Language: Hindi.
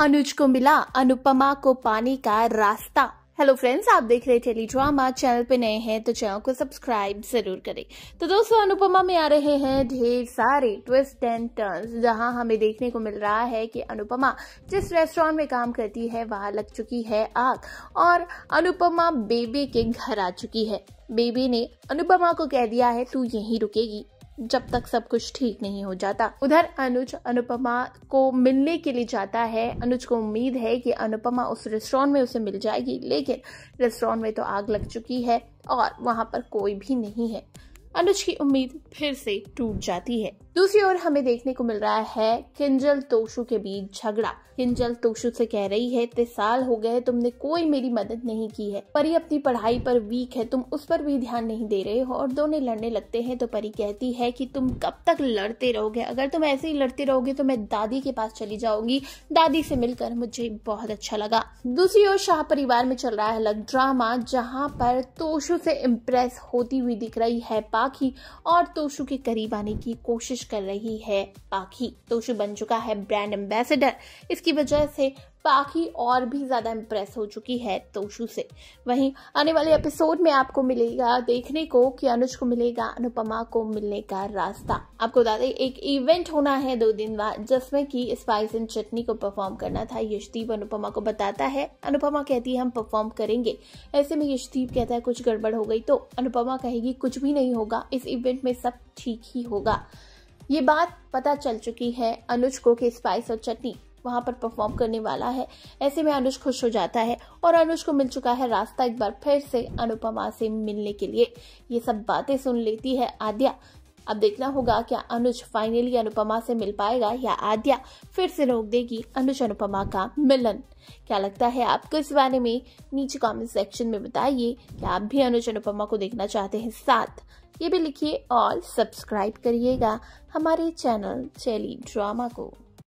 अनुज को मिला अनुपमा को पानी का रास्ता हेलो फ्रेंड्स आप देख रहे टेली ड्रामा चैनल पे नए हैं तो चैनल को सब्सक्राइब जरूर करें तो दोस्तों अनुपमा में आ रहे हैं ढेर सारे ट्विस्ट एंड टर्न्स जहां हमें देखने को मिल रहा है कि अनुपमा जिस रेस्टोरेंट में काम करती है वहां लग चुकी है आग और अनुपमा बेबी के घर आ चुकी है बेबी ने अनुपमा को कह दिया है तू यहीं रुकेगी जब तक सब कुछ ठीक नहीं हो जाता उधर अनुज अनुपमा को मिलने के लिए जाता है अनुज को उम्मीद है कि अनुपमा उस रेस्टोरेंट में उसे मिल जाएगी लेकिन रेस्टोरेंट में तो आग लग चुकी है और वहाँ पर कोई भी नहीं है अनुज की उम्मीद फिर से टूट जाती है दूसरी ओर हमें देखने को मिल रहा है किंजल तोशु के बीच झगड़ा किंजल तोशु से कह रही है इतने साल हो गए तुमने कोई मेरी मदद नहीं की है परी अपनी पढ़ाई पर वीक है तुम उस पर भी ध्यान नहीं दे रहे हो और दोनों लड़ने लगते हैं तो परी कहती है कि तुम कब तक लड़ते रहोगे अगर तुम ऐसे ही लड़ते रहोगे तो मैं दादी के पास चली जाऊंगी दादी से मिलकर मुझे बहुत अच्छा लगा दूसरी ओर शाह परिवार में चल रहा है अलग ड्रामा जहाँ पर तोशु से इम्प्रेस होती हुई दिख रही है पाखी और तोशु के करीब आने की कोशिश कोशिश कर रही है पाखी तो तोशु बन चुका है ब्रांड एम्बेसडर इसकी वजह से पाखी और भी ज़्यादा इम्प्रेस हो चुकी है तोशु से वहीं आने वाले एपिसोड में आपको मिलेगा देखने को कि अनुज को मिलेगा अनुपमा को मिलने का रास्ता आपको बता दें एक इवेंट होना है दो दिन बाद जिसमें कि स्पाइस एंड चटनी को परफॉर्म करना था यशदीप अनुपमा को बताता है अनुपमा कहती है हम परफॉर्म करेंगे ऐसे में यशदीप कहता है कुछ गड़बड़ हो गई तो अनुपमा कहेगी कुछ भी नहीं होगा इस इवेंट में सब ठीक ही होगा ये बात पता चल चुकी है अनुज को कि स्पाइस और चटनी वहाँ पर परफॉर्म करने वाला है ऐसे में अनुज खुश हो जाता है और अनुज को मिल चुका है रास्ता एक बार फिर से अनुपमा से मिलने के लिए ये सब बातें सुन लेती है आद्या अब देखना होगा क्या अनुज फाइनली अनुपमा से मिल पाएगा या आद्या फिर से रोक देगी अनुज अनुपमा का मिलन क्या लगता है आपको इस बारे में नीचे कमेंट सेक्शन में बताइए क्या आप भी अनुज अनुपमा को देखना चाहते हैं साथ ये भी लिखिए और सब्सक्राइब करिएगा हमारे चैनल चेली ड्रामा को